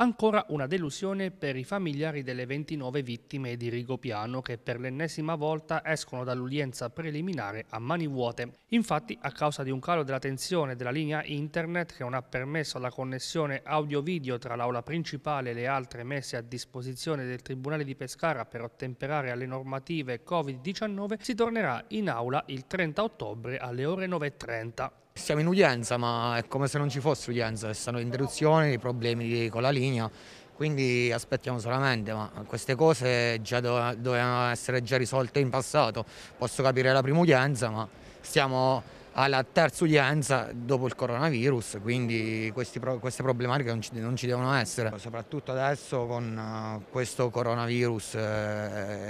Ancora una delusione per i familiari delle 29 vittime di Rigopiano che per l'ennesima volta escono dall'udienza preliminare a mani vuote. Infatti, a causa di un calo della tensione della linea internet che non ha permesso la connessione audio-video tra l'aula principale e le altre messe a disposizione del Tribunale di Pescara per ottemperare alle normative Covid-19, si tornerà in aula il 30 ottobre alle ore 9.30. Siamo in udienza, ma è come se non ci fosse udienza, ci sono interruzioni, i problemi con la linea Mourinho, quindi aspettiamo solamente, ma queste cose già dovevano essere già risolte in passato, posso capire la prima udienza, ma stiamo alla terza udienza dopo il coronavirus, quindi questi, queste problematiche non ci, non ci, devono essere. Soprattutto adesso con eh, questo coronavirus eh,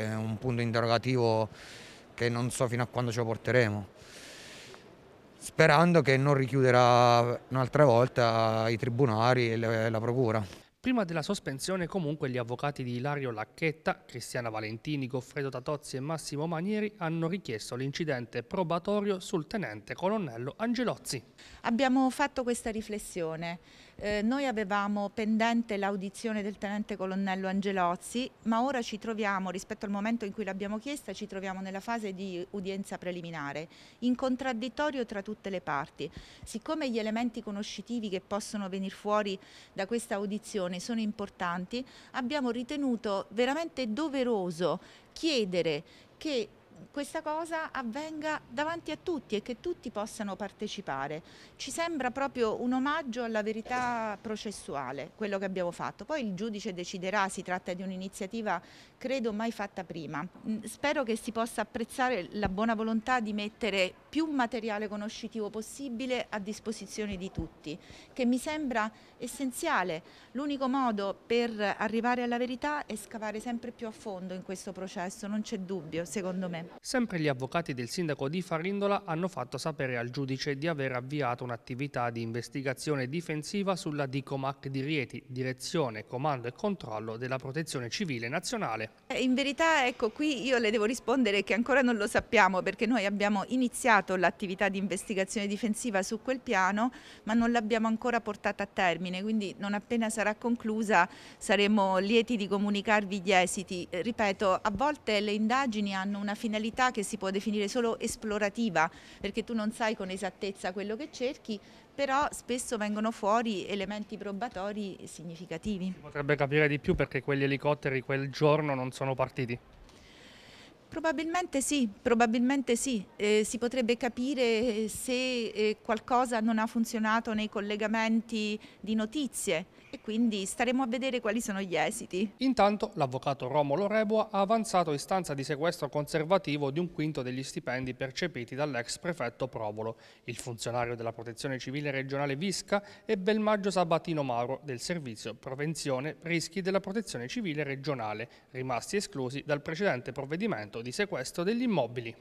è un punto interrogativo che non so fino a quando ce lo porteremo. Sperando che non richiuderà un'altra volta i tribunali e la procura. Prima della sospensione comunque gli avvocati di Ilario Lacchetta, Cristiana Valentini, Goffredo Tatozzi e Massimo Manieri hanno richiesto l'incidente probatorio sul tenente colonnello Angelozzi. Abbiamo fatto questa riflessione. Eh, noi avevamo pendente l'audizione del tenente colonnello Angelozzi, ma ora ci troviamo, rispetto al momento in cui l'abbiamo chiesta, ci troviamo nella fase di udienza preliminare, in contraddittorio tra tutte le parti. Siccome gli elementi conoscitivi che possono venire fuori da questa audizione sono importanti, abbiamo ritenuto veramente doveroso chiedere che questa cosa avvenga davanti a tutti e che tutti possano partecipare. Ci sembra proprio un omaggio alla verità processuale, quello che abbiamo fatto. Poi il giudice deciderà, si tratta di un'iniziativa credo mai fatta prima. Mm, spero che si possa apprezzare la buona volontà di mettere più materiale conoscitivo possibile a disposizione di tutti, che mi sembra essenziale. L'unico modo per arrivare alla verità è scavare sempre più a fondo in questo processo, non c'è dubbio, secondo me. Sempre gli avvocati del sindaco di Farindola hanno fatto sapere al giudice di aver avviato un'attività di investigazione difensiva sulla DICOMAC di Rieti, direzione, comando e controllo della protezione civile nazionale. Eh, in verità, ecco, qui io le devo rispondere che ancora non lo sappiamo perché noi abbiamo iniziato l'attività di investigazione difensiva su quel piano, ma non l'abbiamo ancora portata a termine, quindi non appena sarà conclusa saremo lieti di comunicarvi gli esiti. Ripeto, a volte le indagini hanno una finalità finalità che si può definire solo esplorativa, perché tu non sai con esattezza quello che cerchi, però spesso vengono fuori elementi probatori significativi. Si potrebbe capire di più perché quegli elicotteri quel giorno non sono partiti. Probabilmente sì, probabilmente sì. Eh, si potrebbe capire eh, se eh, qualcosa non ha funzionato nei collegamenti di notizie e quindi staremo a vedere quali sono gli esiti. Intanto l'avvocato Romolo Rebua ha avanzato istanza di sequestro conservativo di un quinto degli stipendi percepiti dall'ex prefetto Provolo, il funzionario della Protezione Civile Regionale Visca e Belmaggio Sabatino Mauro del Servizio Prevenzione Rischi della Protezione Civile Regionale, rimasti esclusi dal precedente provvedimento di sequestro degli immobili.